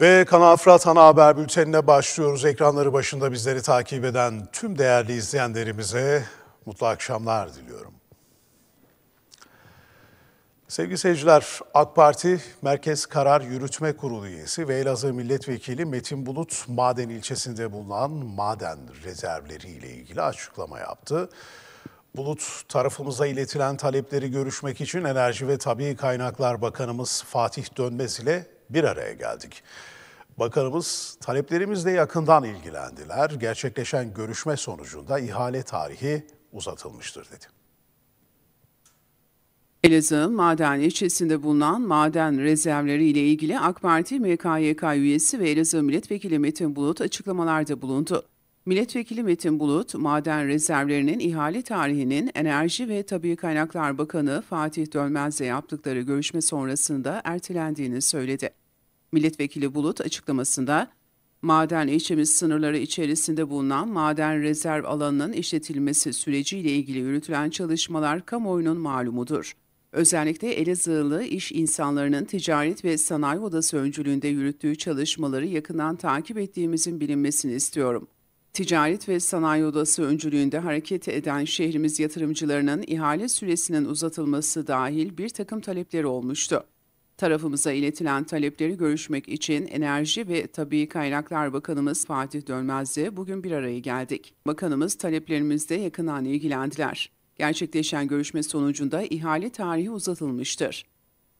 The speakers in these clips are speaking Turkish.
Ve Kanal Fırat Ana Haber Bülteni'ne başlıyoruz. Ekranları başında bizleri takip eden tüm değerli izleyenlerimize mutlu akşamlar diliyorum. Sevgili seyirciler, AK Parti Merkez Karar Yürütme Kurulu üyesi ve Elazığ Milletvekili Metin Bulut, Maden ilçesinde bulunan maden rezervleri ile ilgili açıklama yaptı. Bulut, tarafımıza iletilen talepleri görüşmek için Enerji ve Tabi Kaynaklar Bakanımız Fatih Dönmez ile bir araya geldik. Bakanımız taleplerimizle yakından ilgilendiler. Gerçekleşen görüşme sonucunda ihale tarihi uzatılmıştır dedi. Elazığ'ın Maden ilçesinde bulunan maden rezervleri ile ilgili AK Parti MKYK üyesi ve Elazığ Milletvekili Metin Bulut açıklamalarda bulundu. Milletvekili Metin Bulut, maden rezervlerinin ihale tarihinin Enerji ve Tabi Kaynaklar Bakanı Fatih Dönmez'le yaptıkları görüşme sonrasında ertelendiğini söyledi. Milletvekili Bulut açıklamasında maden ilçemiz sınırları içerisinde bulunan maden rezerv alanının işletilmesi süreciyle ilgili yürütülen çalışmalar kamuoyunun malumudur. Özellikle Elazığlı iş insanlarının ticaret ve sanayi odası öncülüğünde yürüttüğü çalışmaları yakından takip ettiğimizin bilinmesini istiyorum. Ticaret ve Sanayi Odası öncülüğünde hareket eden şehrimiz yatırımcılarının ihale süresinin uzatılması dahil bir takım talepleri olmuştu. Tarafımıza iletilen talepleri görüşmek için Enerji ve Tabii Kaynaklar Bakanımız Fatih Dönmez'le bugün bir araya geldik. Bakanımız taleplerimizle yakından ilgilendiler. Gerçekleşen görüşme sonucunda ihale tarihi uzatılmıştır.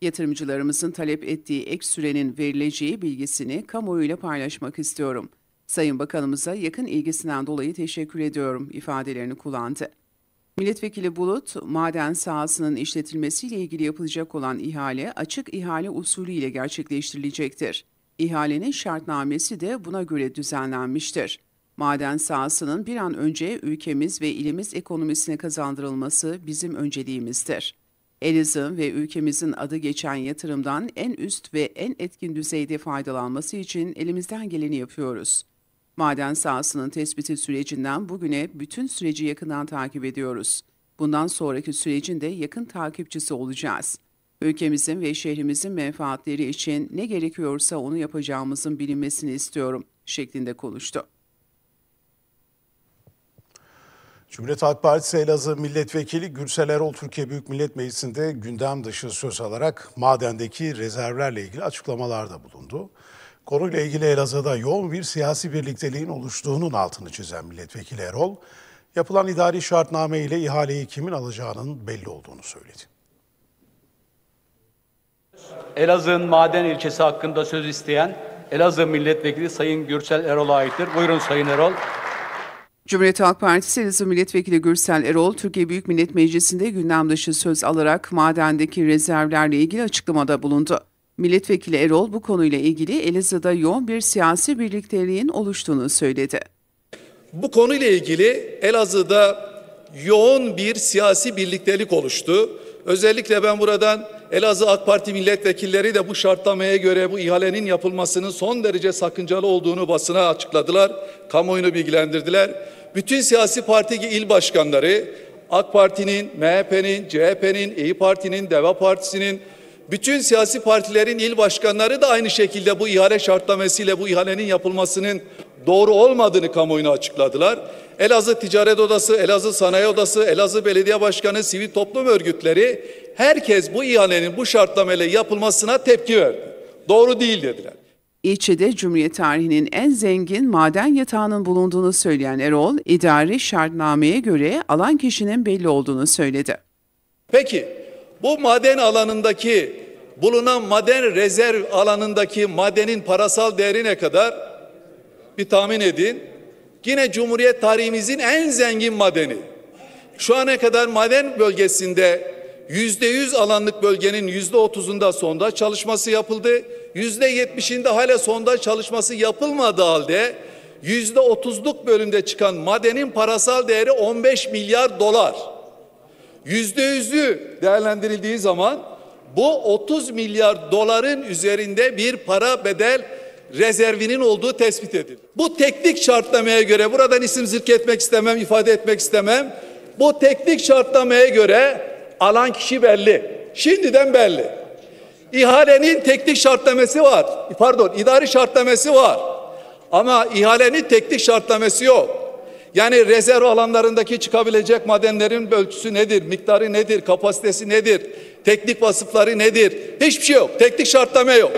Yatırımcılarımızın talep ettiği ek sürenin verileceği bilgisini kamuoyuyla paylaşmak istiyorum. Sayın Bakanımıza yakın ilgisinden dolayı teşekkür ediyorum ifadelerini kullandı. Milletvekili Bulut, maden sahasının işletilmesiyle ilgili yapılacak olan ihale açık ihale usulü ile gerçekleştirilecektir. İhalenin şartnamesi de buna göre düzenlenmiştir. Maden sahasının bir an önce ülkemiz ve ilimiz ekonomisine kazandırılması bizim önceliğimizdir. Elazığ'ın ve ülkemizin adı geçen yatırımdan en üst ve en etkin düzeyde faydalanması için elimizden geleni yapıyoruz. Maden sahasının tespiti sürecinden bugüne bütün süreci yakından takip ediyoruz. Bundan sonraki sürecin de yakın takipçisi olacağız. Ülkemizin ve şehrimizin menfaatleri için ne gerekiyorsa onu yapacağımızın bilinmesini istiyorum şeklinde konuştu. Cumhuriyet Halk Partisi Elazığ Milletvekili Gürsel Erol Türkiye Büyük Millet Meclisi'nde gündem dışı söz alarak madendeki rezervlerle ilgili açıklamalarda bulundu. Konuyla ilgili Elazığ'da yoğun bir siyasi birlikteliğin oluştuğunun altını çizen milletvekili Erol, yapılan idari şartname ile ihaleyi kimin alacağının belli olduğunu söyledi. Elazığ'ın maden ilçesi hakkında söz isteyen Elazığ Milletvekili Sayın Gürsel Erol'a aittir. Buyurun Sayın Erol. Cumhuriyet Halk Partisi Elazığ Milletvekili Gürsel Erol, Türkiye Büyük Millet Meclisi'nde gündem dışı söz alarak madendeki rezervlerle ilgili açıklamada bulundu. Milletvekili Erol bu konuyla ilgili Elazığ'da yoğun bir siyasi birlikteliğin oluştuğunu söyledi. Bu konuyla ilgili Elazığ'da yoğun bir siyasi birliktelik oluştu. Özellikle ben buradan Elazığ AK Parti milletvekilleri de bu şartlamaya göre bu ihalenin yapılmasının son derece sakıncalı olduğunu basına açıkladılar. Kamuoyunu bilgilendirdiler. Bütün siyasi parti il başkanları AK Parti'nin, MHP'nin, CHP'nin, İyi Parti'nin, Deva Partisi'nin bütün siyasi partilerin il başkanları da aynı şekilde bu ihale şartnamesiyle bu ihalenin yapılmasının doğru olmadığını kamuoyuna açıkladılar. Elazığ Ticaret Odası, Elazığ Sanayi Odası, Elazığ Belediye Başkanı, sivil toplum örgütleri herkes bu ihalenin bu şartlamayla yapılmasına tepki verdi. Doğru değil dediler. İlçede Cumhuriyet tarihinin en zengin maden yatağının bulunduğunu söyleyen Erol, idari şartnameye göre alan kişinin belli olduğunu söyledi. Peki bu maden alanındaki bulunan maden rezerv alanındaki madenin parasal değerine kadar bir tahmin edin. Yine Cumhuriyet tarihimizin en zengin madeni. Şu ana kadar maden bölgesinde yüzde yüz alanlık bölgenin yüzde otuzunda sonda çalışması yapıldı. Yüzde yetmişinde hala sonda çalışması yapılmadığı halde yüzde otuzluk bölümde çıkan madenin parasal değeri 15 milyar dolar yüzde yüzü değerlendirildiği zaman bu 30 milyar doların üzerinde bir para bedel rezervinin olduğu tespit edildi. Bu teknik şartlamaya göre buradan isim zirketmek istemem, ifade etmek istemem. Bu teknik şartlamaya göre alan kişi belli. Şimdiden belli. İhalenin teknik şartlaması var. Pardon, idari şartlaması var. Ama ihalenin teknik şartlaması yok. Yani rezerv alanlarındaki çıkabilecek madenlerin ölçüsü nedir, miktarı nedir, kapasitesi nedir, teknik vasıfları nedir? Hiçbir şey yok. Teknik şartlama yok.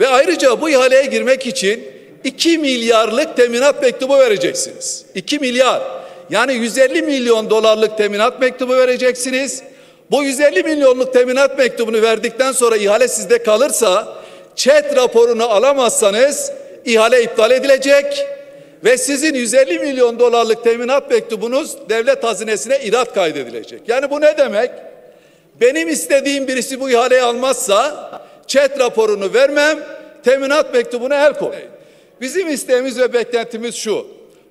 Ve ayrıca bu ihaleye girmek için 2 milyarlık teminat mektubu vereceksiniz. 2 milyar. Yani 150 milyon dolarlık teminat mektubu vereceksiniz. Bu 150 milyonluk teminat mektubunu verdikten sonra ihale sizde kalırsa, çet raporunu alamazsanız ihale iptal edilecek ve sizin 150 milyon dolarlık teminat mektubunuz devlet hazinesine irat kaydedilecek. Yani bu ne demek? Benim istediğim birisi bu ihaleyi almazsa çet raporunu vermem, teminat mektubuna el koy. Bizim isteğimiz ve beklentimiz şu.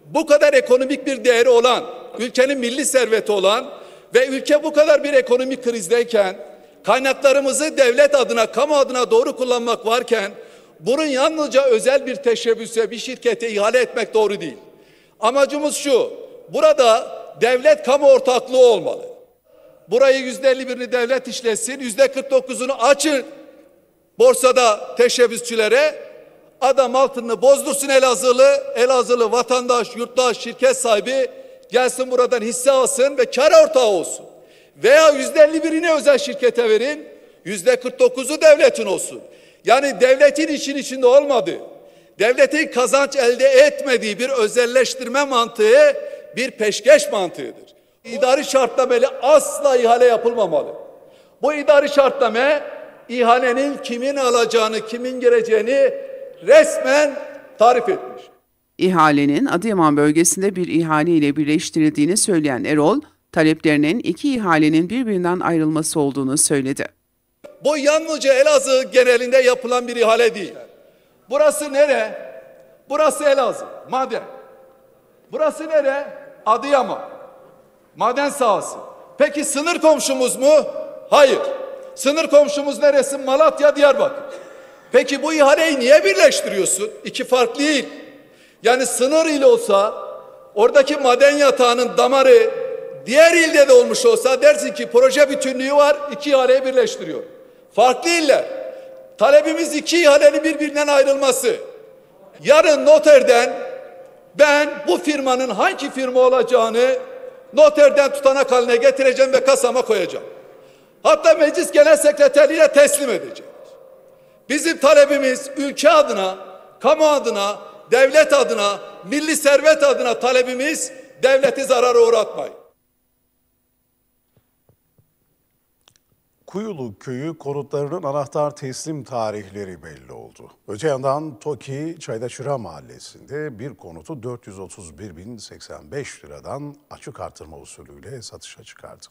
Bu kadar ekonomik bir değeri olan, ülkenin milli serveti olan ve ülke bu kadar bir ekonomik krizdeyken kaynaklarımızı devlet adına, kamu adına doğru kullanmak varken bunun yalnızca özel bir teşebbüse bir şirkete ihale etmek doğru değil. Amacımız şu, burada devlet kamu ortaklığı olmalı. Burayı yüzde elli birini devlet işletsin, yüzde kırk dokuzunu açın borsada teşebbüsçülere, adam altını bozdursun Elazığlı, Elazığlı vatandaş, yurttaş, şirket sahibi gelsin buradan hisse alsın ve kar ortağı olsun. Veya yüzde elli birini özel şirkete verin, yüzde kırk dokuzu devletin olsun. Yani devletin işin içinde olmadığı, devletin kazanç elde etmediği bir özelleştirme mantığı bir peşkeş mantığıdır. İdari şartnameyle asla ihale yapılmamalı. Bu idari şartname ihalenin kimin alacağını, kimin geleceğini resmen tarif etmiş. İhalenin Adıyaman bölgesinde bir ihale ile birleştirildiğini söyleyen Erol, taleplerinin iki ihalenin birbirinden ayrılması olduğunu söyledi. Bu yalnızca Elazığ genelinde yapılan bir ihale değil. Burası nere? Burası Elazığ. Maden. Burası nere? Adıyaman. Maden sahası. Peki sınır komşumuz mu? Hayır. Sınır komşumuz neresi? Malatya, Diyarbakır. Peki bu ihaleyi niye birleştiriyorsun? İki farklı il. Yani sınır il olsa oradaki maden yatağının damarı diğer ilde de olmuş olsa dersin ki proje bütünlüğü var iki ihaleyi birleştiriyor. Farklı iller. Talebimiz iki ihalenin birbirinden ayrılması. Yarın noterden ben bu firmanın hangi firma olacağını noterden tutanak haline getireceğim ve kasama koyacağım. Hatta meclis genel sekreterliğine teslim edeceğim. Bizim talebimiz ülke adına, kamu adına, devlet adına, milli servet adına talebimiz devleti zarara uğratmayın. Kuyulu Köyü konutlarının anahtar teslim tarihleri belli oldu. Öte yandan Toki Çaydaşıra Mahallesi'nde bir konutu 431.085 liradan açık artırma usulüyle satışa çıkardı.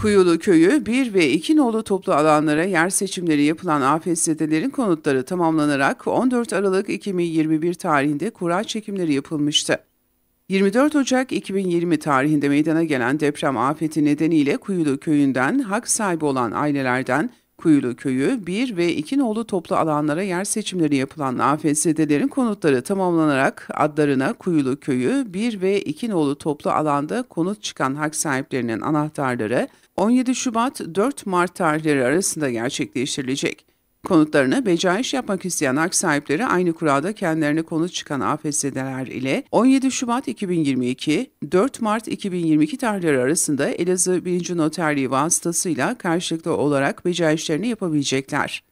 Kuyulu Köyü 1 ve 2 nolu toplu alanlara yer seçimleri yapılan afetzedelerin konutları tamamlanarak 14 Aralık 2021 tarihinde kura çekimleri yapılmıştı. 24 Ocak 2020 tarihinde meydana gelen deprem afeti nedeniyle Kuyulu köyünden hak sahibi olan ailelerden Kuyulu köyü 1 ve 2 nolu toplu alanlara yer seçimleri yapılan afetzedelerin konutları tamamlanarak adlarına Kuyulu köyü 1 ve 2 nolu toplu alanda konut çıkan hak sahiplerinin anahtarları 17 Şubat 4 Mart tarihleri arasında gerçekleştirilecek. Konutlarını becaiş yapmak isteyen hak sahipleri aynı kurada kendilerine konut çıkan AFS'deler ile 17 Şubat 2022, 4 Mart 2022 tarihleri arasında Elazığ 1. Noterliği vasıtasıyla karşılıklı olarak becaişlerini yapabilecekler.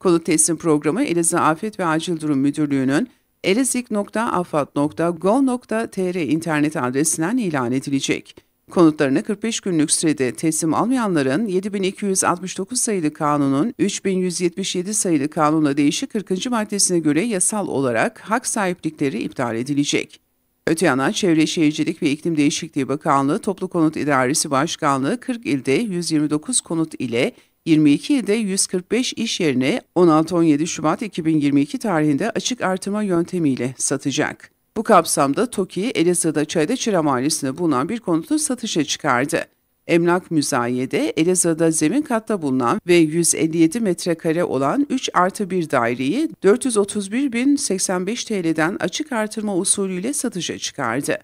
Konut teslim programı Elazığ Afet ve Acil Durum Müdürlüğü'nün elezik.afat.gov.tr internet adresinden ilan edilecek. Konutlarını 45 günlük sürede teslim almayanların 7269 sayılı kanunun 3177 sayılı kanuna değişik 40. maddesine göre yasal olarak hak sahiplikleri iptal edilecek. Öte yandan Çevre Şehircilik ve İklim Değişikliği Bakanlığı Toplu Konut İdaresi Başkanlığı 40 ilde 129 konut ile 22 ilde 145 iş yerine 16-17 Şubat 2022 tarihinde açık artırma yöntemiyle satacak. Bu kapsamda TOKİ, Elazığ'da Çayda Çıra Mahallesi'nde bulunan bir konutu satışa çıkardı. Emlak müzayede Elazığ'da zemin katta bulunan ve 157 metrekare olan 3 artı 1 daireyi 431.085 TL'den açık artırma usulüyle satışa çıkardı.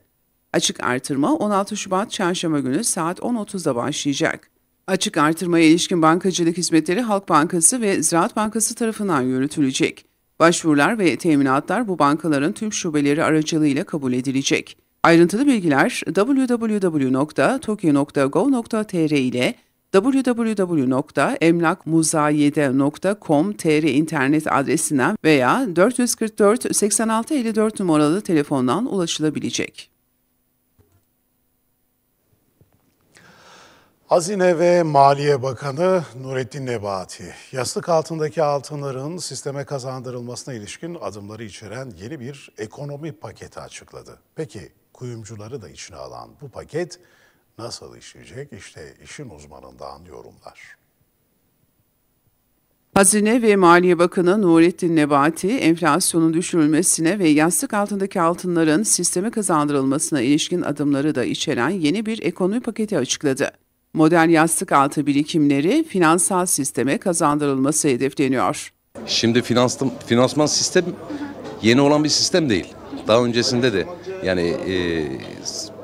Açık artırma 16 Şubat Çarşamba günü saat 10.30'da başlayacak. Açık artırmaya ilişkin bankacılık hizmetleri Halk Bankası ve Ziraat Bankası tarafından yürütülecek. Başvurular ve teminatlar bu bankaların tüm şubeleri aracılığıyla kabul edilecek. Ayrıntılı bilgiler www.tokyo.gov.tr ile www.emlakmuzayede.com.tr internet adresinden veya 444 8654 numaralı telefondan ulaşılabilecek. Hazine ve Maliye Bakanı Nurettin Nebati, yastık altındaki altınların sisteme kazandırılmasına ilişkin adımları içeren yeni bir ekonomi paketi açıkladı. Peki kuyumcuları da içine alan bu paket nasıl işleyecek? İşte işin uzmanından yorumlar. Hazine ve Maliye Bakanı Nurettin Nebati, enflasyonun düşürülmesine ve yastık altındaki altınların sisteme kazandırılmasına ilişkin adımları da içeren yeni bir ekonomi paketi açıkladı. Modern yastık altı birikimleri finansal sisteme kazandırılması hedefleniyor. Şimdi finans, finansman sistem yeni olan bir sistem değil. Daha öncesinde de yani e,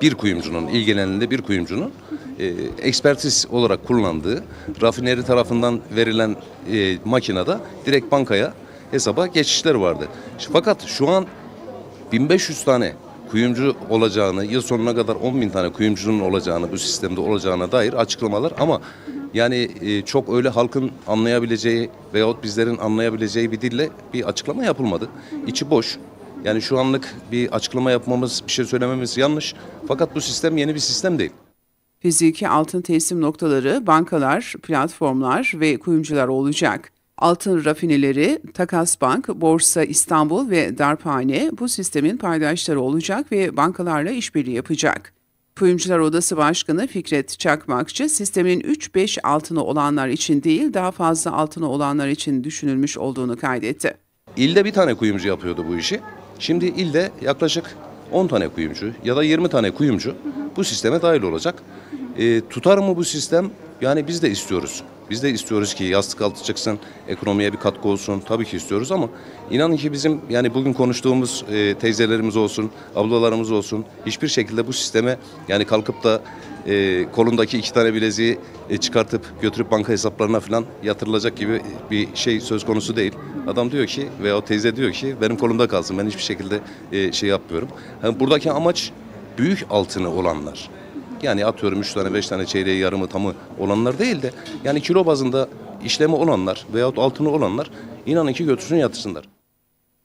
bir kuyumcunun, ilgilenildiğinde bir kuyumcunun e, ekspertiz olarak kullandığı rafineri tarafından verilen e, makinede direkt bankaya hesaba geçişler vardı. Fakat şu an 1500 tane kuyumcu olacağını, yıl sonuna kadar 10 bin tane kuyumcunun olacağını, bu sistemde olacağına dair açıklamalar ama yani e, çok öyle halkın anlayabileceği veyahut bizlerin anlayabileceği bir dille bir açıklama yapılmadı. İçi boş. Yani şu anlık bir açıklama yapmamız, bir şey söylememiz yanlış. Fakat bu sistem yeni bir sistem değil. Fiziki altın teslim noktaları bankalar, platformlar ve kuyumcular olacak. Altın rafineleri, Takas Bank, Borsa İstanbul ve Darphane bu sistemin paydaşları olacak ve bankalarla işbirliği yapacak. Kuyumcular Odası Başkanı Fikret Çakmakçı, sistemin 3-5 altını olanlar için değil daha fazla altını olanlar için düşünülmüş olduğunu kaydetti. İlde bir tane kuyumcu yapıyordu bu işi. Şimdi ilde yaklaşık 10 tane kuyumcu ya da 20 tane kuyumcu bu sisteme dahil olacak. E, tutar mı bu sistem? Yani biz de istiyoruz. Biz de istiyoruz ki yastık altı çıksın, ekonomiye bir katkı olsun. Tabii ki istiyoruz ama inanın ki bizim yani bugün konuştuğumuz e, teyzelerimiz olsun, ablalarımız olsun hiçbir şekilde bu sisteme yani kalkıp da e, kolundaki iki tane bileziği e, çıkartıp götürüp banka hesaplarına falan yatırılacak gibi bir şey söz konusu değil. Adam diyor ki veya o teyze diyor ki benim kolumda kalsın ben hiçbir şekilde e, şey yapmıyorum. Yani buradaki amaç büyük altını olanlar. Yani atıyorum 3 tane 5 tane çeyreği yarımı tamı olanlar değil de yani kilo bazında işlemi olanlar veyahut altını olanlar inanın ki götürsün yatırsınlar.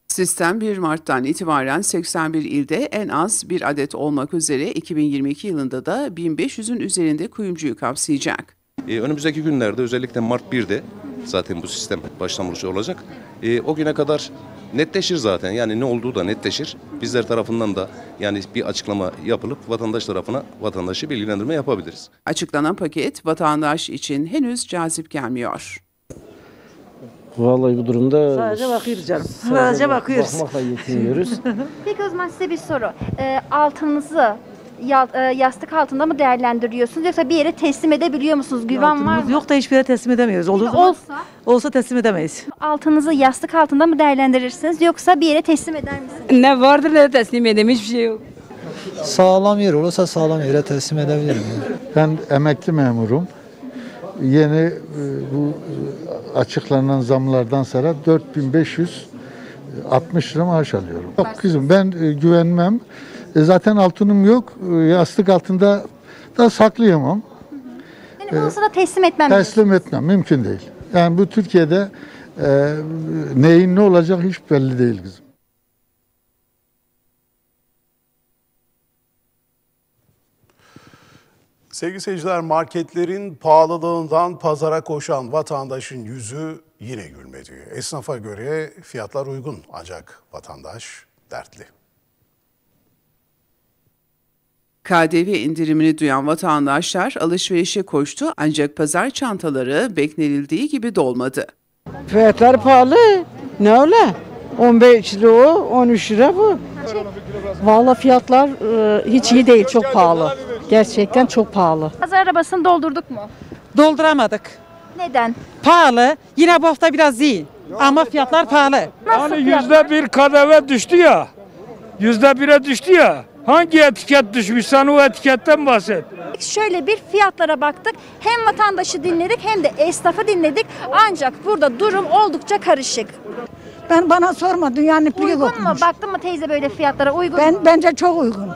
Sistem 1 Mart'tan itibaren 81 ilde en az bir adet olmak üzere 2022 yılında da 1500'ün üzerinde kuyumcuyu kapsayacak. E, önümüzdeki günlerde özellikle Mart 1'de zaten bu sistem başlamış olacak. E, o güne kadar netleşir zaten yani ne olduğu da netleşir. Bizler tarafından da yani bir açıklama yapılıp vatandaş tarafına vatandaşı bilgilendirme yapabiliriz. Açıklanan paket vatandaş için henüz cazip gelmiyor. Vallahi bu durumda sadece bakıyoruz canım. Sadece, sadece bakıyoruz. Bakmakla yetiniyoruz. Peki o zaman size bir soru. E, altınızı e, yastık altında mı değerlendiriyorsunuz yoksa bir yere teslim edebiliyor musunuz? Güven var mı? yok da hiçbir yere teslim edemiyoruz. Olur zaman olsa olsa teslim edemeyiz. altınızı yastık altında mı değerlendirirsiniz yoksa bir yere teslim eder misiniz? Ne vardır ne teslim edemem hiçbir şey yok. Sağlam yer olursa sağlam yere teslim edebilirim. yani. Ben emekli memurum. Yeni e, bu e, açıklanan zamlardan sonra 4560 lira maaş alıyorum. Yok kızım ben güvenmem. E zaten altınım yok. E, yastık altında da saklayamam. Yani olsa da teslim etmem. Teslim etmem. Mümkün değil. Yani bu Türkiye'de e, neyin ne olacak hiç belli değil kızım. Sevgili seyirciler marketlerin pahalılığından pazara koşan vatandaşın yüzü yine gülmedi. Esnafa göre fiyatlar uygun ancak vatandaş dertli. KDV indirimini duyan vatandaşlar alışverişe koştu ancak pazar çantaları beklenildiği gibi dolmadı. Fiyatlar pahalı. Ne öyle? 15 lira o, 13 lira bu. Valla fiyatlar e, hiç iyi değil, çok pahalı. Gerçekten çok pahalı. Pazar arabasını doldurduk mu? Dolduramadık. Neden? Pahalı. Yine bu hafta biraz iyi. Ama fiyatlar pahalı. Nasıl yani yüzde bir KDV düştü ya. Yüzde bir'e düştü ya. Hangi etiket düşmüş? Sen o etiketten bahset. Şöyle bir fiyatlara baktık. Hem vatandaşı dinledik hem de esnafı dinledik. Ancak burada durum oldukça karışık. Ben bana sorma dünyanın ipliği Uygun mu? kopmuş. Baktın mı teyze böyle fiyatlara uygun mu? Ben bence çok uygun.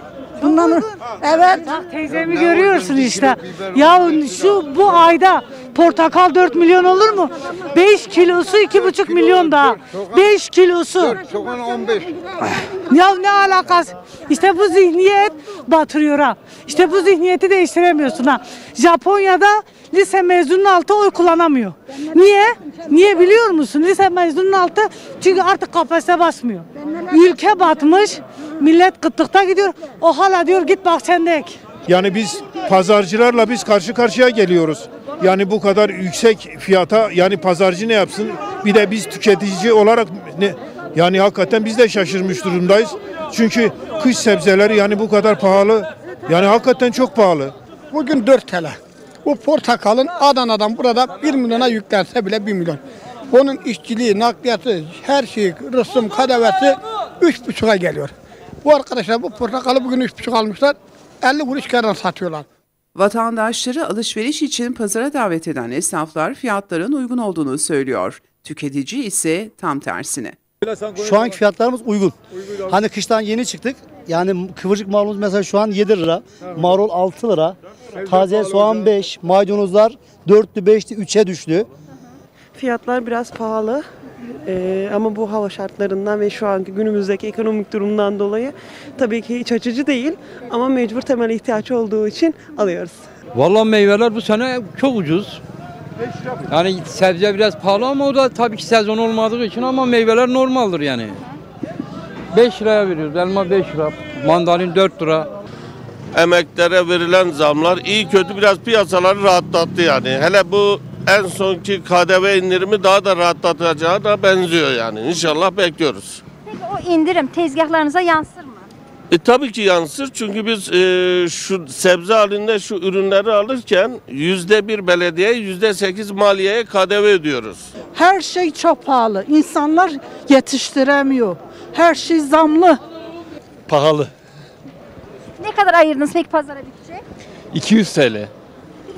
Bundan evet. Bak teyzemi görüyorsun işte. Ya şu bu ayda Portakal 4 milyon olur mu? 5 kilosu 2,5 milyon daha. 5 kilosu. Çoban 15. Ya ne alakası? İşte bu zihniyet batırıyor ha. İşte bu zihniyeti değiştiremiyorsun ha. Japonya'da lise mezunun altı oy kullanamıyor. Niye? Niye biliyor musun? Lise mezunun altı çünkü artık kafese basmıyor. Ülke batmış, millet kıtlıkta gidiyor. O hala diyor git bahçende ek. Yani biz pazarcılarla biz karşı karşıya geliyoruz. Yani bu kadar yüksek fiyata yani pazarcı ne yapsın? Bir de biz tüketici olarak ne yani hakikaten biz de şaşırmış durumdayız. Çünkü kış sebzeleri yani bu kadar pahalı. Yani hakikaten çok pahalı. Bugün 4 TL. Bu portakalın Adana'dan burada 1 milyona yüklense bile 1 milyon. Onun işçiliği, nakliyatı, her şey, rısım, kadevesi 3,5'a geliyor. Bu arkadaşlar bu portakalı bugün 3,5 almışlar. 50 kuruş kardan satıyorlar. Vatandaşları alışveriş için pazara davet eden esnaflar fiyatların uygun olduğunu söylüyor. Tüketici ise tam tersine. Şu anki fiyatlarımız uygun. hani kıştan yeni çıktık. Yani kıvırcık marulumuz mesela şu an 7 lira, marul 6 lira, taze soğan 5, maydanozlar 4'lü 5'li 3'e düştü. Fiyatlar biraz pahalı. Ee, ama bu hava şartlarından ve şu anki günümüzdeki ekonomik durumdan dolayı tabii ki hiç açıcı değil ama mecbur temel ihtiyaç olduğu için alıyoruz. Vallahi meyveler bu sene çok ucuz. Yani sebze biraz pahalı ama o da tabii ki sezon olmadığı için ama meyveler normaldir yani. 5 liraya veriyoruz. Elma 5 lira, mandalin 4 lira. Emeklere verilen zamlar iyi kötü biraz piyasaları rahatlattı yani. Hele bu en sonki KDV indirimi daha da rahatlatacağı da benziyor yani. İnşallah bekliyoruz. Peki o indirim tezgahlarınıza yansır mı? E, tabii ki yansır çünkü biz e, şu sebze halinde şu ürünleri alırken yüzde bir belediye yüzde sekiz maliyeye KDV ödüyoruz. Her şey çok pahalı. İnsanlar yetiştiremiyor. Her şey zamlı. Pahalı. Ne kadar ayırdınız peki pazara bitecek? 200 TL.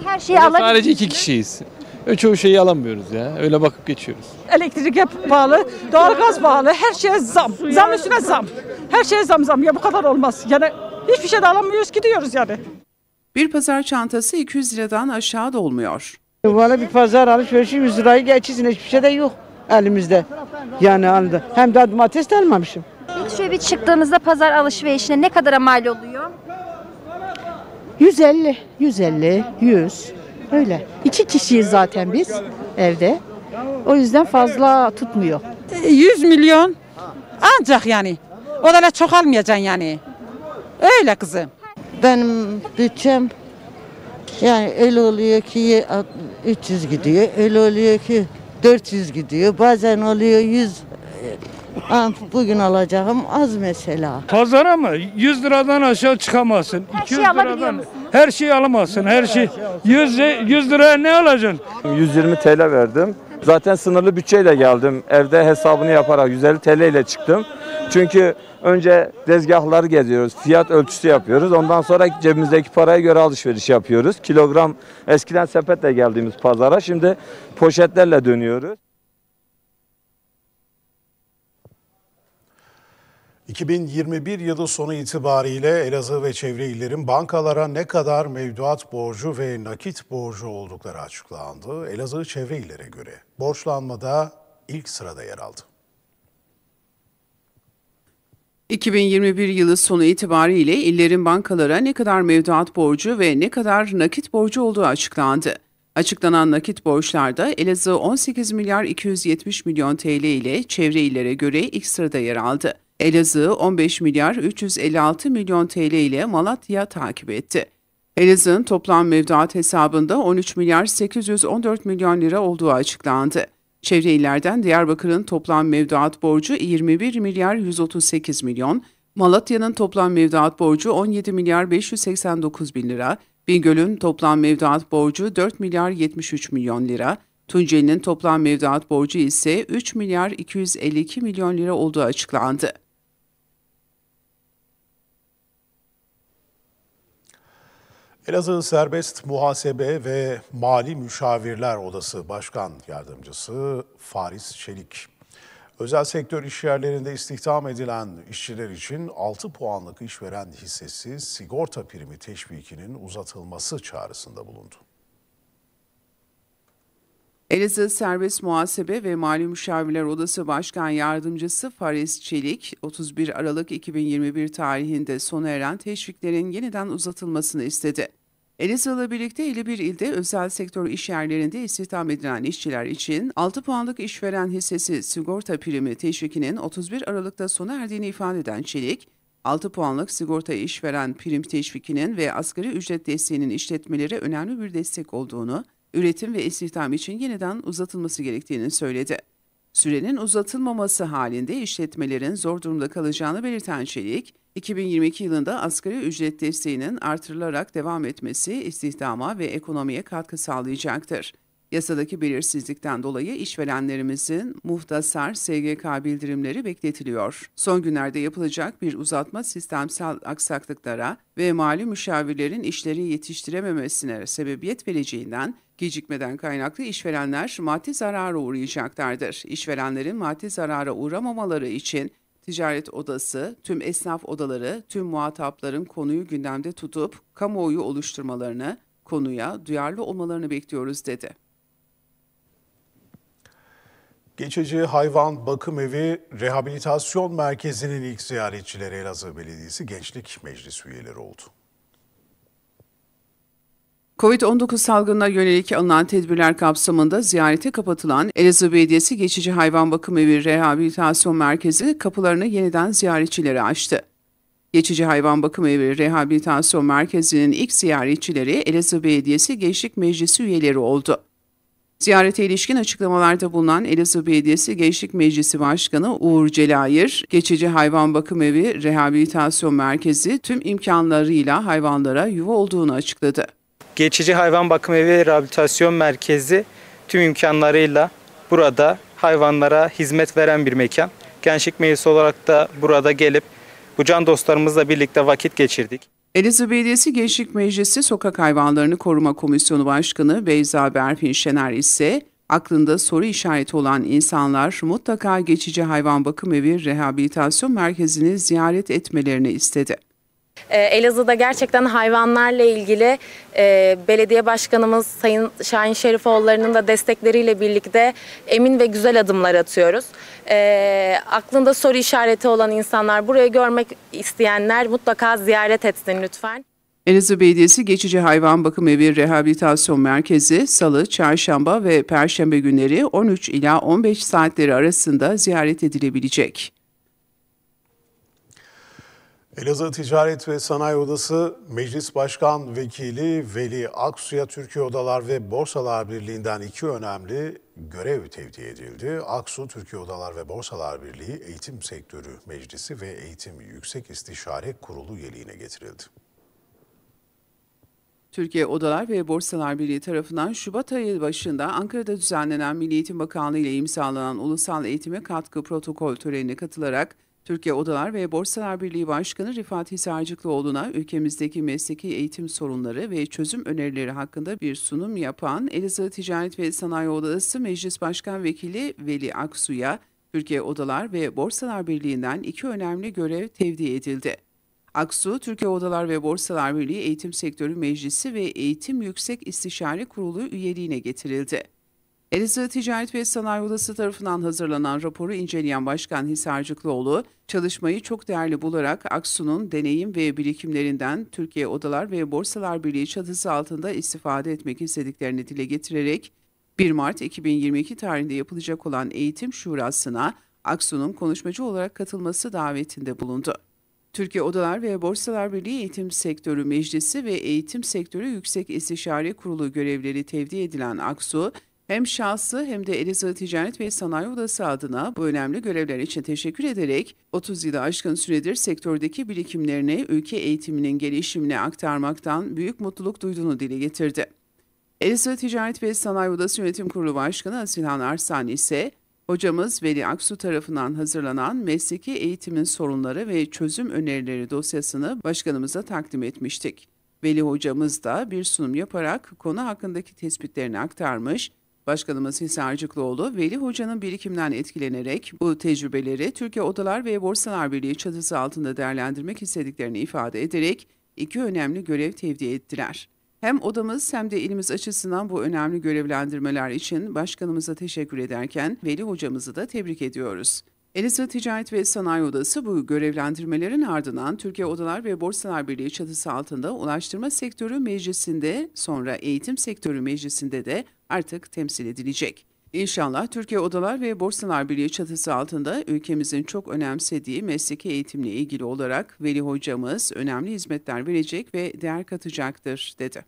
Her şeyi Burada sadece iki kişiyiz. E çoğu şeyi alamıyoruz ya. Öyle bakıp geçiyoruz. Elektrik hep pahalı, doğalgaz pahalı, her şeye zam. Zam üstüne zam. Her şeye zam zam. Ya bu kadar olmaz. Yani hiçbir şey de alamıyoruz gidiyoruz yani. Bir pazar çantası 200 liradan aşağı da olmuyor. Valla bir pazar alışverişi 100 lirayı geçirsin hiçbir şey de yok elimizde. Yani anında. Hem daha domates de almamışım. şöyle bir çıktığınızda pazar alışverişine ne kadara mal oluyor? 150, 150, 100. Öyle. İki kişiyiz zaten biz evde. O yüzden fazla tutmuyor. 100 milyon ancak yani. O da çok almayacaksın yani. Öyle kızım. Benim bütçem yani el oluyor ki 300 gidiyor, el oluyor ki 400 gidiyor. Bazen oluyor 100 Ah, bugün alacağım az mesela. Pazara mı? 100 liradan aşağı çıkamazsın. Her 200 şeyi alabiliyor liradan her şeyi alamazsın. Her şey 100 le- 100 liraya ne alacaksın? 120 TL verdim. Zaten sınırlı bütçeyle geldim. Evde hesabını yaparak 150 TL ile çıktım. Çünkü önce tezgahları geziyoruz, fiyat ölçüsü yapıyoruz. Ondan sonra cebimizdeki paraya göre alışveriş yapıyoruz. Kilogram eskiden sepetle geldiğimiz pazara şimdi poşetlerle dönüyoruz. 2021 yılı sonu itibariyle Elazığ ve çevre illerin bankalara ne kadar mevduat borcu ve nakit borcu oldukları açıklandı. Elazığ çevre illere göre borçlanmada ilk sırada yer aldı. 2021 yılı sonu itibariyle illerin bankalara ne kadar mevduat borcu ve ne kadar nakit borcu olduğu açıklandı. Açıklanan nakit borçlarda Elazığ 18 milyar 270 milyon TL ile çevre illere göre ilk sırada yer aldı. Elazığ 15 milyar 356 milyon TL ile Malatya takip etti. Elazığ'ın toplam mevduat hesabında 13 milyar 814 milyon lira olduğu açıklandı. Çevre illerden Diyarbakır'ın toplam mevduat borcu 21 milyar 138 milyon, Malatya'nın toplam mevduat borcu 17 milyar 589 bin lira, Bingöl'ün toplam mevduat borcu 4 milyar 73 milyon lira, Tunceli'nin toplam mevduat borcu ise 3 milyar 252 milyon lira olduğu açıklandı. Elazığ Serbest Muhasebe ve Mali Müşavirler Odası Başkan Yardımcısı Faris Çelik, özel sektör işyerlerinde istihdam edilen işçiler için 6 puanlık işveren hissesi sigorta primi teşvikinin uzatılması çağrısında bulundu. Elazığ Serbest Muhasebe ve Mali Müşavirler Odası Başkan Yardımcısı Faris Çelik, 31 Aralık 2021 tarihinde sona eren teşviklerin yeniden uzatılmasını istedi. Elazığ'la birlikte 51 ilde özel sektör işyerlerinde istihdam edilen işçiler için 6 puanlık işveren hissesi sigorta primi teşvikinin 31 Aralık'ta sona erdiğini ifade eden Çelik, 6 puanlık sigorta işveren prim teşvikinin ve asgari ücret desteğinin işletmelere önemli bir destek olduğunu, üretim ve istihdam için yeniden uzatılması gerektiğini söyledi. Sürenin uzatılmaması halinde işletmelerin zor durumda kalacağını belirten Çelik, 2022 yılında asgari ücret desteğinin artırılarak devam etmesi istihdama ve ekonomiye katkı sağlayacaktır. Yasadaki belirsizlikten dolayı işverenlerimizin muhtasar SGK bildirimleri bekletiliyor. Son günlerde yapılacak bir uzatma sistemsel aksaklıklara ve mali müşavirlerin işleri yetiştirememesine sebebiyet vereceğinden Gecikmeden kaynaklı işverenler maddi zarara uğrayacaklardır. İşverenlerin maddi zarara uğramamaları için ticaret odası, tüm esnaf odaları, tüm muhatapların konuyu gündemde tutup kamuoyu oluşturmalarını, konuya duyarlı olmalarını bekliyoruz dedi. Geçici Hayvan Bakım Evi Rehabilitasyon Merkezi'nin ilk ziyaretçileri Elazığ Belediyesi Gençlik Meclis üyeleri oldu. Covid-19 salgınına yönelik alınan tedbirler kapsamında ziyarete kapatılan Elazığ Belediyesi Geçici Hayvan Bakım Evi Rehabilitasyon Merkezi kapılarını yeniden ziyaretçileri açtı. Geçici Hayvan Bakım Evi Rehabilitasyon Merkezi'nin ilk ziyaretçileri Elazığ Belediyesi Gençlik Meclisi üyeleri oldu. Ziyarete ilişkin açıklamalarda bulunan Elazığ Belediyesi Gençlik Meclisi Başkanı Uğur Celayır, geçici hayvan bakım evi rehabilitasyon merkezi tüm imkanlarıyla hayvanlara yuva olduğunu açıkladı. Geçici hayvan bakım evi rehabilitasyon merkezi tüm imkanlarıyla burada hayvanlara hizmet veren bir mekan. Gençlik Meclisi olarak da burada gelip bu can dostlarımızla birlikte vakit geçirdik. Elazığ Belediyesi Gençlik Meclisi Sokak Hayvanlarını Koruma Komisyonu Başkanı Beyza Berfin Şener ise aklında soru işareti olan insanlar mutlaka geçici hayvan bakım evi rehabilitasyon merkezini ziyaret etmelerini istedi. Ee, Elazığ'da gerçekten hayvanlarla ilgili e, belediye başkanımız Sayın Şahin Şerifoğulları'nın da destekleriyle birlikte emin ve güzel adımlar atıyoruz. E, aklında soru işareti olan insanlar, burayı görmek isteyenler mutlaka ziyaret etsin lütfen. Elazığ Belediyesi Geçici Hayvan Bakımı ve Rehabilitasyon Merkezi salı, çarşamba ve perşembe günleri 13 ila 15 saatleri arasında ziyaret edilebilecek. Elazığ Ticaret ve Sanayi Odası Meclis Başkan Vekili Veli Aksu'ya Türkiye Odalar ve Borsalar Birliği'nden iki önemli görev tevdi edildi. Aksu, Türkiye Odalar ve Borsalar Birliği Eğitim Sektörü Meclisi ve Eğitim Yüksek İstişare Kurulu üyeliğine getirildi. Türkiye Odalar ve Borsalar Birliği tarafından Şubat ayı başında Ankara'da düzenlenen Milli Eğitim Bakanlığı ile imzalanan Ulusal Eğitime Katkı Protokol törenine katılarak Türkiye Odalar ve Borsalar Birliği Başkanı Rifat Hisarcıklıoğlu'na ülkemizdeki mesleki eğitim sorunları ve çözüm önerileri hakkında bir sunum yapan Elazığ Ticaret ve Sanayi Odası Meclis Başkan Vekili Veli Aksu'ya Türkiye Odalar ve Borsalar Birliği'nden iki önemli görev tevdi edildi. Aksu, Türkiye Odalar ve Borsalar Birliği Eğitim Sektörü Meclisi ve Eğitim Yüksek İstişare Kurulu üyeliğine getirildi. Elazığ Ticaret ve Sanayi Odası tarafından hazırlanan raporu inceleyen Başkan Hisarcıklıoğlu, çalışmayı çok değerli bularak Aksu'nun deneyim ve birikimlerinden Türkiye Odalar ve Borsalar Birliği çatısı altında istifade etmek istediklerini dile getirerek 1 Mart 2022 tarihinde yapılacak olan Eğitim Şurası'na Aksu'nun konuşmacı olarak katılması davetinde bulundu. Türkiye Odalar ve Borsalar Birliği Eğitim Sektörü Meclisi ve Eğitim Sektörü Yüksek İstişare Kurulu görevleri tevdi edilen Aksu, hem şahsı hem de Elazığ Ticaret ve Sanayi Odası adına bu önemli görevler için teşekkür ederek 30 yılı aşkın süredir sektördeki birikimlerini ülke eğitiminin gelişimine aktarmaktan büyük mutluluk duyduğunu dile getirdi. Elazığ Ticaret ve Sanayi Odası Yönetim Kurulu Başkanı Asilhan Arsan ise hocamız Veli Aksu tarafından hazırlanan mesleki eğitimin sorunları ve çözüm önerileri dosyasını başkanımıza takdim etmiştik. Veli hocamız da bir sunum yaparak konu hakkındaki tespitlerini aktarmış Başkanımız Hisar Cıklıoğlu, Veli Hoca'nın birikimden etkilenerek bu tecrübeleri Türkiye Odalar ve Borsalar Birliği çatısı altında değerlendirmek istediklerini ifade ederek iki önemli görev tevdi ettiler. Hem odamız hem de elimiz açısından bu önemli görevlendirmeler için başkanımıza teşekkür ederken Veli hocamızı da tebrik ediyoruz. Elazığ Ticaret ve Sanayi Odası bu görevlendirmelerin ardından Türkiye Odalar ve Borsalar Birliği çatısı altında Ulaştırma Sektörü Meclisi'nde sonra Eğitim Sektörü Meclisi'nde de artık temsil edilecek. İnşallah Türkiye Odalar ve Borsalar Birliği çatısı altında ülkemizin çok önemsediği mesleki eğitimle ilgili olarak Veli hocamız önemli hizmetler verecek ve değer katacaktır dedi.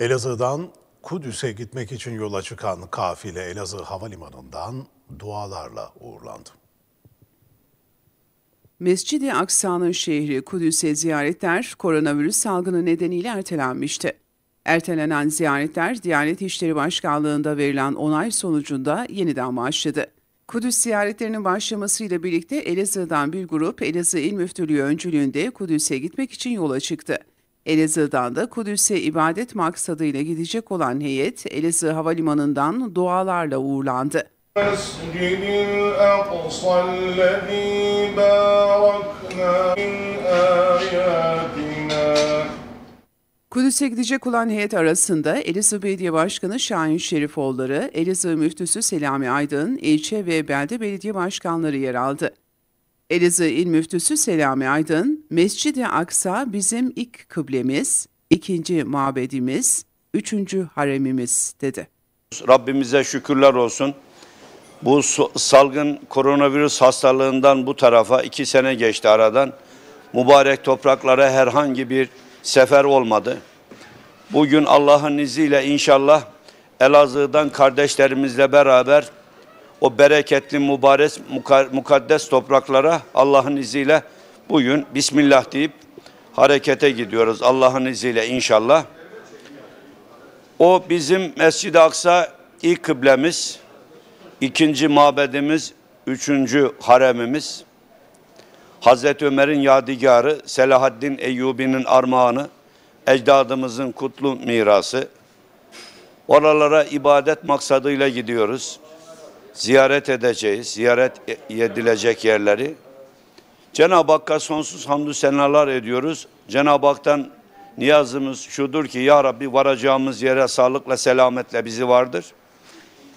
Elazığ'dan Kudüs'e gitmek için yola çıkan kafile Elazığ Havalimanı'ndan dualarla uğurlandı. Mescid-i Aksa'nın şehri Kudüs'e ziyaretler koronavirüs salgını nedeniyle ertelenmişti. Ertelenen ziyaretler Diyanet İşleri Başkanlığı'nda verilen onay sonucunda yeniden başladı. Kudüs ziyaretlerinin başlamasıyla birlikte Elazığ'dan bir grup Elazığ İl Müftülüğü öncülüğünde Kudüs'e gitmek için yola çıktı. Elazığ'dan da Kudüs'e ibadet maksadıyla gidecek olan heyet Elazığ Havalimanı'ndan dualarla uğurlandı. Kudüs'e gidecek olan heyet arasında Elazığ Belediye Başkanı Şahin Şerifoğulları, Elazığ Müftüsü Selami Aydın, ilçe ve belde belediye başkanları yer aldı. Elazığ İl Müftüsü Selami Aydın, Mescid-i Aksa bizim ilk kıblemiz, ikinci mabedimiz, üçüncü haremimiz dedi. Rabbimize şükürler olsun. Bu salgın koronavirüs hastalığından bu tarafa iki sene geçti aradan. Mübarek topraklara herhangi bir sefer olmadı. Bugün Allah'ın izniyle inşallah Elazığ'dan kardeşlerimizle beraber o bereketli mübarek mukaddes topraklara Allah'ın izniyle bugün Bismillah deyip harekete gidiyoruz Allah'ın izniyle inşallah. O bizim Mescid-i Aksa ilk kıblemiz ikinci mabedimiz, üçüncü haremimiz, Hazreti Ömer'in yadigarı, Selahaddin Eyyubi'nin armağanı, ecdadımızın kutlu mirası. Oralara ibadet maksadıyla gidiyoruz. Ziyaret edeceğiz, ziyaret e, edilecek yerleri. Cenab-ı Hakk'a sonsuz hamdü senalar ediyoruz. Cenab-ı Hak'tan niyazımız şudur ki Ya Rabbi varacağımız yere sağlıkla selametle bizi vardır.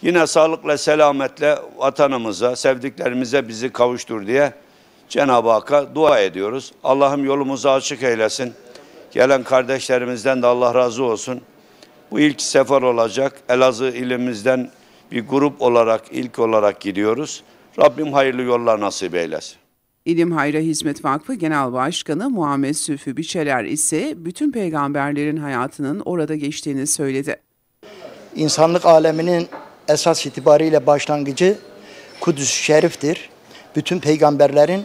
Yine sağlıkla, selametle vatanımıza, sevdiklerimize bizi kavuştur diye Cenab-ı Hakk'a dua ediyoruz. Allah'ım yolumuzu açık eylesin. Gelen kardeşlerimizden de Allah razı olsun. Bu ilk sefer olacak. Elazığ ilimizden bir grup olarak, ilk olarak gidiyoruz. Rabbim hayırlı yollar nasip eylesin. İlim Hayra Hizmet Vakfı Genel Başkanı Muhammed Süfü Biçeler ise bütün peygamberlerin hayatının orada geçtiğini söyledi. İnsanlık aleminin esas itibariyle başlangıcı Kudüs Şerif'tir. Bütün peygamberlerin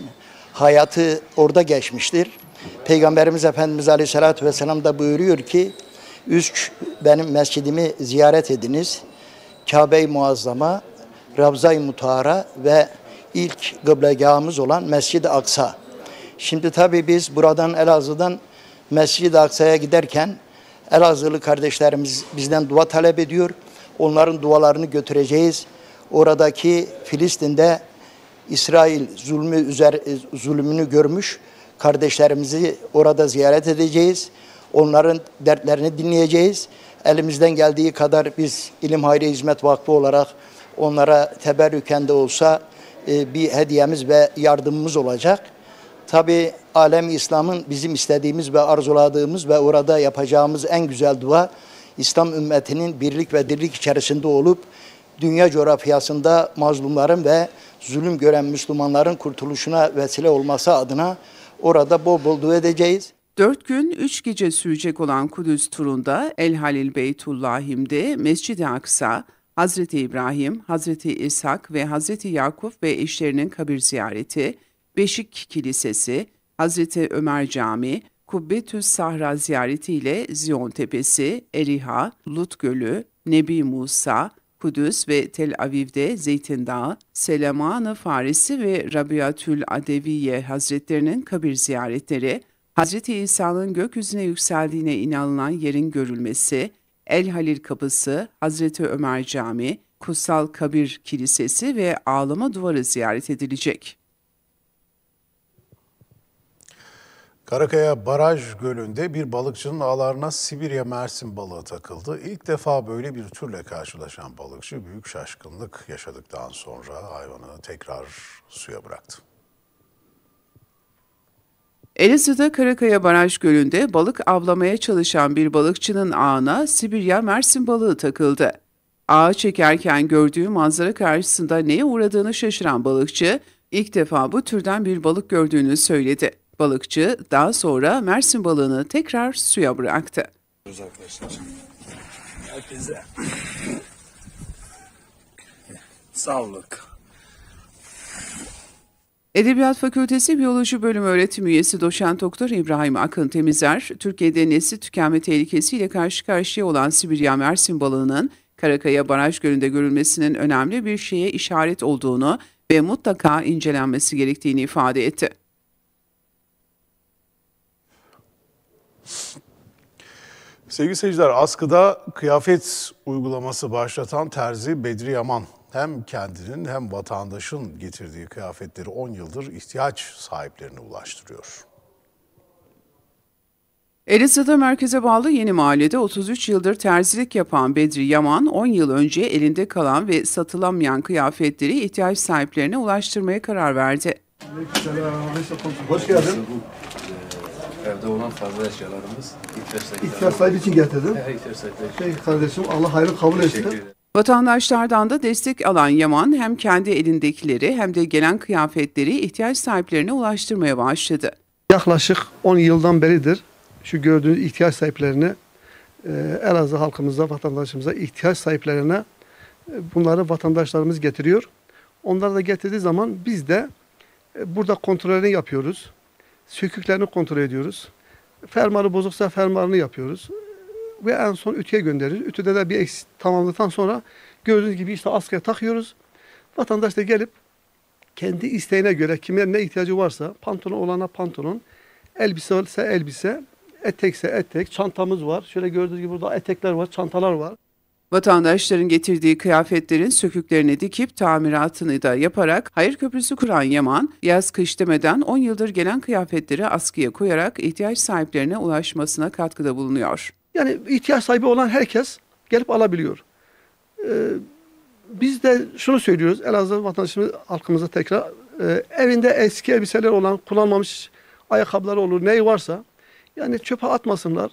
hayatı orada geçmiştir. Peygamberimiz Efendimiz Aleyhisselatü Vesselam da buyuruyor ki, üç benim mescidimi ziyaret ediniz. Kabe-i Muazzama, Ravza-i Mutahara ve ilk kıblegahımız olan Mescid-i Aksa. Şimdi tabii biz buradan Elazığ'dan Mescid-i Aksa'ya giderken Elazığlı kardeşlerimiz bizden dua talep ediyor. Onların dualarını götüreceğiz. Oradaki Filistin'de İsrail zulmü üzer, e, zulmünü görmüş kardeşlerimizi orada ziyaret edeceğiz. Onların dertlerini dinleyeceğiz. Elimizden geldiği kadar biz İlim Hayri Hizmet Vakfı olarak onlara teberrüken de olsa e, bir hediyemiz ve yardımımız olacak. Tabi alem İslam'ın bizim istediğimiz ve arzuladığımız ve orada yapacağımız en güzel dua İslam ümmetinin birlik ve dirlik içerisinde olup dünya coğrafyasında mazlumların ve zulüm gören Müslümanların kurtuluşuna vesile olması adına orada bol bol dua edeceğiz. Dört gün üç gece sürecek olan Kudüs turunda El Halil Beytullahim'de Mescid-i Aksa, Hazreti İbrahim, Hazreti İshak ve Hazreti Yakup ve eşlerinin kabir ziyareti, Beşik Kilisesi, Hazreti Ömer Camii, Kubbetüs Sahra ziyaretiyle Ziyon Tepesi, Eriha, Lut Gölü, Nebi Musa, Kudüs ve Tel Aviv'de Zeytin Dağı, Seleman-ı Farisi ve Rabiatül Adeviye Hazretlerinin kabir ziyaretleri, Hz. İsa'nın gökyüzüne yükseldiğine inanılan yerin görülmesi, El Halil Kapısı, Hz. Ömer Camii, Kutsal Kabir Kilisesi ve Ağlama Duvarı ziyaret edilecek. Karakaya Baraj Gölü'nde bir balıkçının ağlarına Sibirya mersin balığı takıldı. İlk defa böyle bir türle karşılaşan balıkçı büyük şaşkınlık yaşadıktan sonra hayvanı tekrar suya bıraktı. Elazığ'da Karakaya Baraj Gölü'nde balık avlamaya çalışan bir balıkçının ağına Sibirya mersin balığı takıldı. Ağa çekerken gördüğü manzara karşısında neye uğradığını şaşıran balıkçı, ilk defa bu türden bir balık gördüğünü söyledi. Balıkçı daha sonra Mersin balığını tekrar suya bıraktı. Herkese sağlık. Edebiyat Fakültesi Biyoloji Bölümü öğretim üyesi doçent doktor İbrahim Akın Temizer, Türkiye'de nesli tükenme tehlikesiyle karşı karşıya olan Sibirya Mersin balığının Karakaya Baraj Gölü'nde görülmesinin önemli bir şeye işaret olduğunu ve mutlaka incelenmesi gerektiğini ifade etti. Sevgili seyirciler, askıda kıyafet uygulaması başlatan terzi Bedri Yaman hem kendinin hem vatandaşın getirdiği kıyafetleri 10 yıldır ihtiyaç sahiplerine ulaştırıyor. Elazığ'da merkeze bağlı Yeni Mahalle'de 33 yıldır terzilik yapan Bedri Yaman, 10 yıl önce elinde kalan ve satılamayan kıyafetleri ihtiyaç sahiplerine ulaştırmaya karar verdi. Hoş geldin evde olan fazla eşyalarımız ihtiyaç sahipleri. İhtiyaç sahibi için getirdim. Evet, ihtiyaç sahipleri. Peki kardeşim Allah hayrı kabul Teşekkür etsin. Vatandaşlardan da destek alan Yaman hem kendi elindekileri hem de gelen kıyafetleri ihtiyaç sahiplerine ulaştırmaya başladı. Yaklaşık 10 yıldan beridir şu gördüğünüz ihtiyaç sahiplerini e, Elazığ halkımıza, vatandaşımıza, ihtiyaç sahiplerine e, bunları vatandaşlarımız getiriyor. Onlar da getirdiği zaman biz de e, burada kontrolünü yapıyoruz söküklerini kontrol ediyoruz. Fermuarı bozuksa fermuarını yapıyoruz. Ve en son ütüye gönderiyoruz. Ütüde de bir eksik tamamladıktan sonra gördüğünüz gibi işte askıya takıyoruz. Vatandaş da gelip kendi isteğine göre kime ne ihtiyacı varsa pantolon olana pantolon, elbise ise elbise, etekse etek, çantamız var. Şöyle gördüğünüz gibi burada etekler var, çantalar var. Vatandaşların getirdiği kıyafetlerin söküklerini dikip tamiratını da yaparak Hayır Köprüsü kuran Yaman, yaz kış demeden 10 yıldır gelen kıyafetleri askıya koyarak ihtiyaç sahiplerine ulaşmasına katkıda bulunuyor. Yani ihtiyaç sahibi olan herkes gelip alabiliyor. Ee, biz de şunu söylüyoruz Elazığ vatandaşımız halkımıza tekrar e, evinde eski elbiseler olan kullanmamış ayakkabıları olur neyi varsa yani çöpe atmasınlar.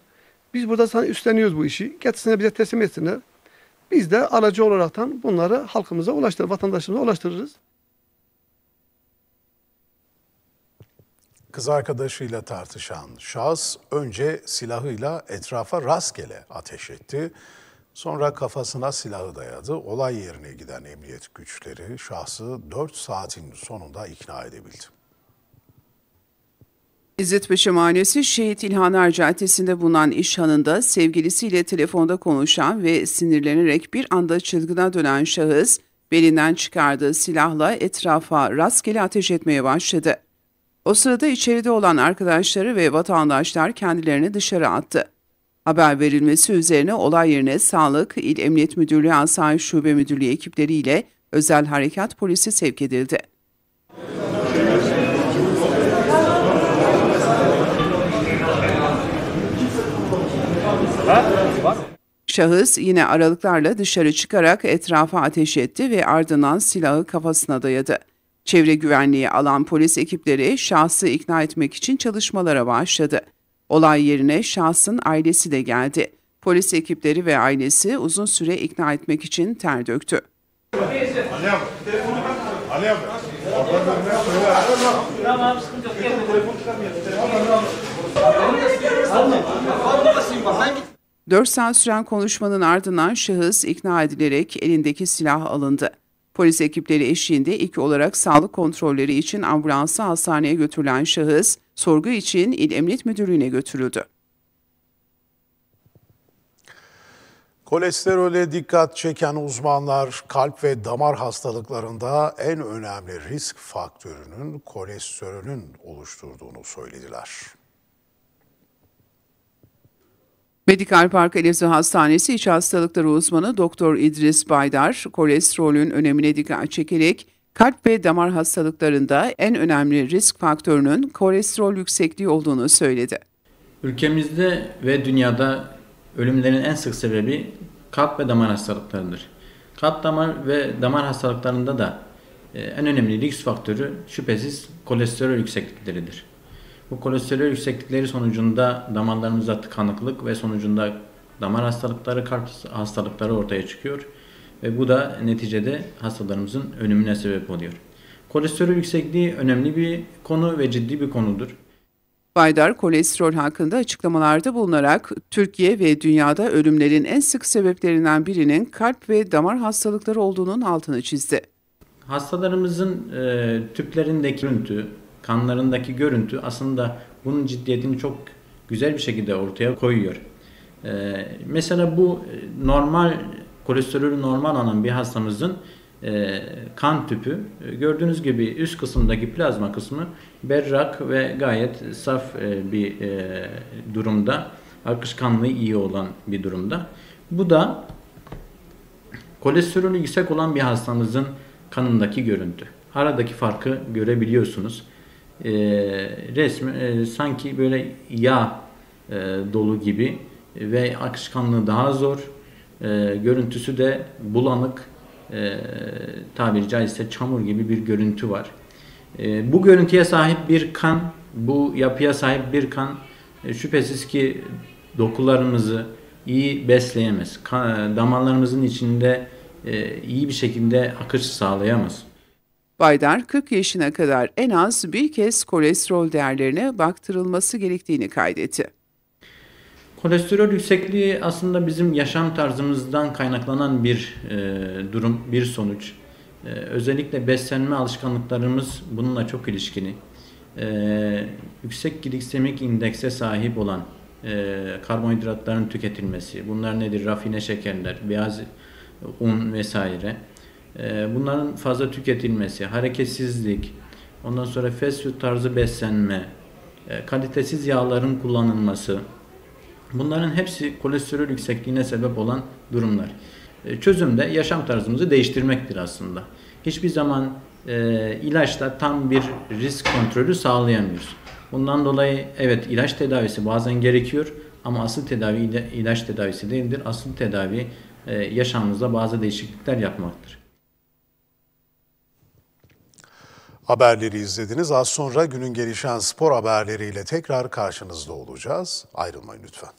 Biz burada sana üstleniyoruz bu işi. Getirsinler bize teslim etsinler. Biz de aracı olaraktan bunları halkımıza ulaştırır, vatandaşımıza ulaştırırız. Kız arkadaşıyla tartışan şahıs önce silahıyla etrafa rastgele ateş etti. Sonra kafasına silahı dayadı. Olay yerine giden emniyet güçleri şahsı 4 saatin sonunda ikna edebildi. İzzetpaşa Mahallesi Şehit İlhan İlhanar Caddesi'nde bulunan iş hanında sevgilisiyle telefonda konuşan ve sinirlenerek bir anda çılgına dönen şahıs belinden çıkardığı silahla etrafa rastgele ateş etmeye başladı. O sırada içeride olan arkadaşları ve vatandaşlar kendilerini dışarı attı. Haber verilmesi üzerine olay yerine Sağlık, İl Emniyet Müdürlüğü Asayiş Şube Müdürlüğü ekipleriyle Özel Harekat Polisi sevk edildi. Şahıs yine aralıklarla dışarı çıkarak etrafa ateş etti ve ardından silahı kafasına dayadı. Çevre güvenliği alan polis ekipleri şahsı ikna etmek için çalışmalara başladı. Olay yerine şahsın ailesi de geldi. Polis ekipleri ve ailesi uzun süre ikna etmek için ter döktü. Ali abi. Ali abi. Tamam, sıkıntı yok. Telefonu çıkarmayalım. 4 saat süren konuşmanın ardından şahıs ikna edilerek elindeki silah alındı. Polis ekipleri eşliğinde ilk olarak sağlık kontrolleri için ambulansa hastaneye götürülen şahıs, sorgu için İl Emniyet Müdürlüğü'ne götürüldü. Kolesterole dikkat çeken uzmanlar kalp ve damar hastalıklarında en önemli risk faktörünün kolesterolün oluşturduğunu söylediler. Medikal Park Elazığ Hastanesi İç Hastalıkları Uzmanı Doktor İdris Baydar, kolesterolün önemine dikkat çekerek kalp ve damar hastalıklarında en önemli risk faktörünün kolesterol yüksekliği olduğunu söyledi. Ülkemizde ve dünyada ölümlerin en sık sebebi kalp ve damar hastalıklarıdır. Kalp damar ve damar hastalıklarında da e, en önemli risk faktörü şüphesiz kolesterol yükseklikleridir. Bu kolesterol yükseklikleri sonucunda damarlarımızda tıkanıklık ve sonucunda damar hastalıkları, kalp hastalıkları ortaya çıkıyor. Ve bu da neticede hastalarımızın ölümüne sebep oluyor. Kolesterol yüksekliği önemli bir konu ve ciddi bir konudur. Baydar kolesterol hakkında açıklamalarda bulunarak Türkiye ve dünyada ölümlerin en sık sebeplerinden birinin kalp ve damar hastalıkları olduğunun altını çizdi. Hastalarımızın e, tüplerindeki görüntü, kanlarındaki görüntü aslında bunun ciddiyetini çok güzel bir şekilde ortaya koyuyor. Ee, mesela bu e, normal kolesterolü normal olan bir hastamızın e, kan tüpü e, gördüğünüz gibi üst kısımdaki plazma kısmı berrak ve gayet saf bir durumda. Akışkanlığı iyi olan bir durumda. Bu da kolesterolü yüksek olan bir hastamızın kanındaki görüntü. Aradaki farkı görebiliyorsunuz e, resmi e, sanki böyle yağ e, dolu gibi ve akışkanlığı daha zor. E, görüntüsü de bulanık, e, tabiri caizse çamur gibi bir görüntü var. E, bu görüntüye sahip bir kan, bu yapıya sahip bir kan e, şüphesiz ki dokularımızı iyi besleyemez. Kan, damarlarımızın içinde e, iyi bir şekilde akış sağlayamaz. Baydar 40 yaşına kadar en az bir kez kolesterol değerlerine baktırılması gerektiğini kaydetti. Kolesterol yüksekliği aslında bizim yaşam tarzımızdan kaynaklanan bir e, durum, bir sonuç. E, özellikle beslenme alışkanlıklarımız bununla çok ilişkili. E, yüksek glikemik indekse sahip olan e, karbonhidratların tüketilmesi, bunlar nedir? Rafine şekerler, beyaz un vesaire ee, bunların fazla tüketilmesi, hareketsizlik, ondan sonra fast food tarzı beslenme, e, kalitesiz yağların kullanılması, bunların hepsi kolesterol yüksekliğine sebep olan durumlar. E, çözüm de yaşam tarzımızı değiştirmektir aslında. Hiçbir zaman e, ilaçla tam bir risk kontrolü sağlayamıyoruz. Bundan dolayı evet ilaç tedavisi bazen gerekiyor ama asıl tedavi ilaç tedavisi değildir. Asıl tedavi e, yaşamımızda bazı değişiklikler yapmaktır. Haberleri izlediniz. Az sonra günün gelişen spor haberleriyle tekrar karşınızda olacağız. Ayrılmayın lütfen.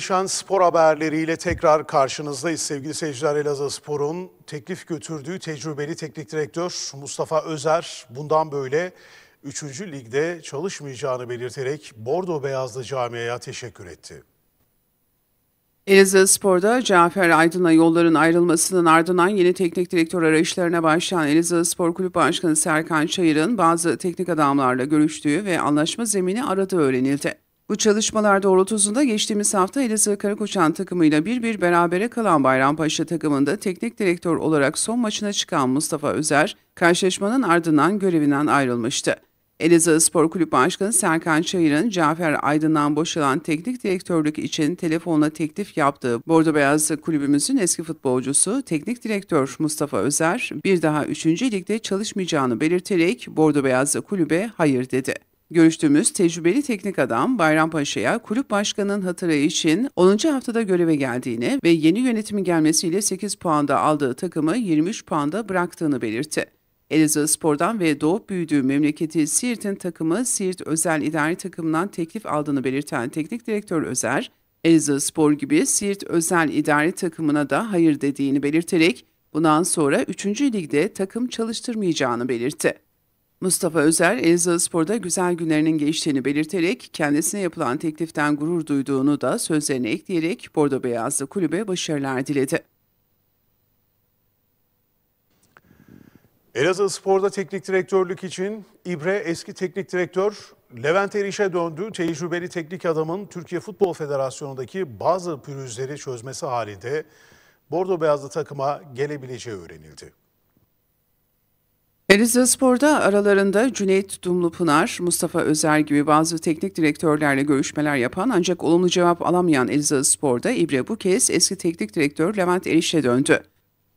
Perişan spor haberleriyle tekrar karşınızdayız sevgili seyirciler. Elazığ Spor'un teklif götürdüğü tecrübeli teknik direktör Mustafa Özer bundan böyle 3. ligde çalışmayacağını belirterek Bordo Beyazlı Camii'ye teşekkür etti. Elazığ Spor'da Cafer Aydın'la yolların ayrılmasının ardından yeni teknik direktör arayışlarına başlayan Elazığ Spor Kulüp Başkanı Serkan Çayır'ın bazı teknik adamlarla görüştüğü ve anlaşma zemini aradığı öğrenildi. Bu çalışmalar doğrultusunda geçtiğimiz hafta Elazığ Karakoçan takımıyla bir bir berabere kalan Bayrampaşa takımında teknik direktör olarak son maçına çıkan Mustafa Özer, karşılaşmanın ardından görevinden ayrılmıştı. Elazığ Spor Kulüp Başkanı Serkan Çayır'ın Cafer Aydın'dan boşalan teknik direktörlük için telefonla teklif yaptığı Bordo Beyazlı kulübümüzün eski futbolcusu teknik direktör Mustafa Özer bir daha 3. ligde çalışmayacağını belirterek Bordo Beyazlı kulübe hayır dedi. Görüştüğümüz tecrübeli teknik adam Bayram Paşa'ya kulüp başkanının hatırı için 10. haftada göreve geldiğini ve yeni yönetimin gelmesiyle 8 puanda aldığı takımı 23 puanda bıraktığını belirtti. Elazığ Spor'dan ve doğup büyüdüğü memleketi Siirt'in takımı Siirt Özel İdari Takımından teklif aldığını belirten teknik direktör Özer, Elazığ Spor gibi Siirt Özel İdari Takımına da hayır dediğini belirterek bundan sonra 3. ligde takım çalıştırmayacağını belirtti. Mustafa Özer, Elazığ Spor'da güzel günlerinin geçtiğini belirterek kendisine yapılan tekliften gurur duyduğunu da sözlerine ekleyerek Bordo Beyazlı kulübe başarılar diledi. Elazığ Spor'da teknik direktörlük için İbre eski teknik direktör Levent Eriş'e döndü. Tecrübeli teknik adamın Türkiye Futbol Federasyonu'ndaki bazı pürüzleri çözmesi halinde Bordo Beyazlı takıma gelebileceği öğrenildi. Elazığ Spor'da aralarında Cüneyt Dumlupınar, Mustafa Özer gibi bazı teknik direktörlerle görüşmeler yapan ancak olumlu cevap alamayan Elazığ Spor'da İbre bu kez eski teknik direktör Levent Eriş'e döndü.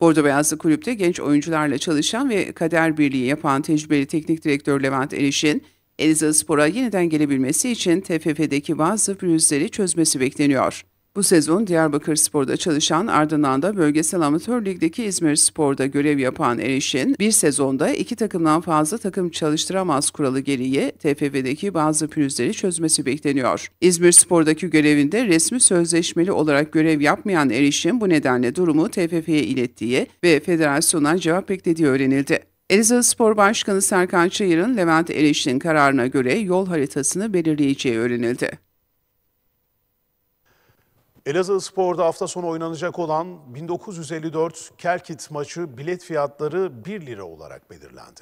Bordo Beyazlı Kulüp'te genç oyuncularla çalışan ve kader birliği yapan tecrübeli teknik direktör Levent Eriş'in Elazığ Spor'a yeniden gelebilmesi için TFF'deki bazı pürüzleri çözmesi bekleniyor. Bu sezon Diyarbakır Spor'da çalışan ardından da bölgesel amatör ligdeki İzmir Spor'da görev yapan Erişin, bir sezonda iki takımdan fazla takım çalıştıramaz kuralı geriye TFF'deki bazı pürüzleri çözmesi bekleniyor. İzmir Spor'daki görevinde resmi sözleşmeli olarak görev yapmayan Erişin bu nedenle durumu TFF'ye ilettiği ve federasyondan cevap beklediği öğrenildi. Elazığ Spor Başkanı Serkan Çayır'ın Levent Eriş'in kararına göre yol haritasını belirleyeceği öğrenildi. Elazığ Spor'da hafta sonu oynanacak olan 1954 Kerkit maçı bilet fiyatları 1 lira olarak belirlendi.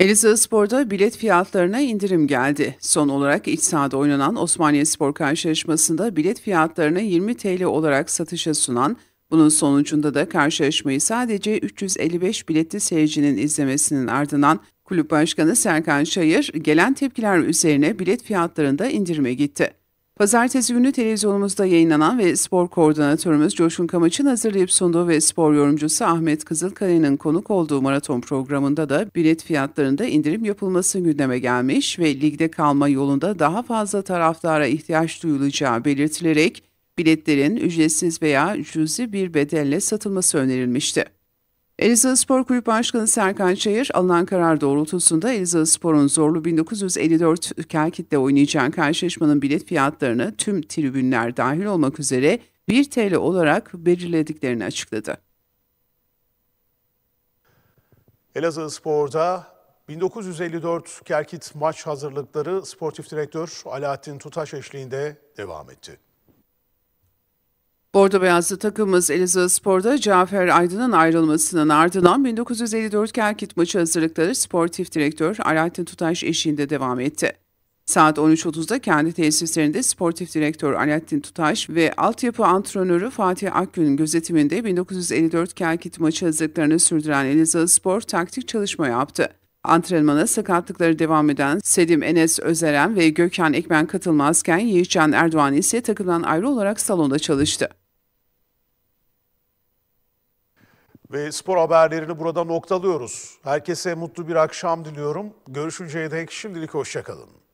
Elazığ Spor'da bilet fiyatlarına indirim geldi. Son olarak iç sahada oynanan Osmaniye Spor karşılaşmasında bilet fiyatlarını 20 TL olarak satışa sunan, bunun sonucunda da karşılaşmayı sadece 355 biletli seyircinin izlemesinin ardından kulüp başkanı Serkan Şayır gelen tepkiler üzerine bilet fiyatlarında indirime gitti. Pazartesi günü televizyonumuzda yayınlanan ve spor koordinatörümüz Coşkun Kamaç'ın hazırlayıp sunduğu ve spor yorumcusu Ahmet Kızılkaya'nın konuk olduğu maraton programında da bilet fiyatlarında indirim yapılması gündeme gelmiş ve ligde kalma yolunda daha fazla taraftara ihtiyaç duyulacağı belirtilerek biletlerin ücretsiz veya cüzi bir bedelle satılması önerilmişti. Elazığ Spor Kulüp Başkanı Serkan Çayır alınan karar doğrultusunda Elazığ Spor'un zorlu 1954 Kelkit'te oynayacağı karşılaşmanın bilet fiyatlarını tüm tribünler dahil olmak üzere 1 TL olarak belirlediklerini açıkladı. Elazığ Spor'da 1954 Kerkit maç hazırlıkları sportif direktör Alaaddin Tutaş eşliğinde devam etti. Bordo beyazlı takımımız Elazığ Spor'da Cafer Aydın'ın ayrılmasının ardından 1954 Kelkit maçı hazırlıkları sportif direktör Alaaddin Tutaş eşiğinde devam etti. Saat 13.30'da kendi tesislerinde sportif direktör Alaaddin Tutaş ve altyapı antrenörü Fatih Akgün gözetiminde 1954 Kelkit maçı hazırlıklarını sürdüren Elazığ Spor taktik çalışma yaptı. Antrenmana sakatlıkları devam eden Selim Enes Özeren ve Gökhan Ekmen katılmazken Yiğitcan Erdoğan ise takımdan ayrı olarak salonda çalıştı. Ve spor haberlerini burada noktalıyoruz. Herkese mutlu bir akşam diliyorum. Görüşünceye dek şimdilik hoşçakalın.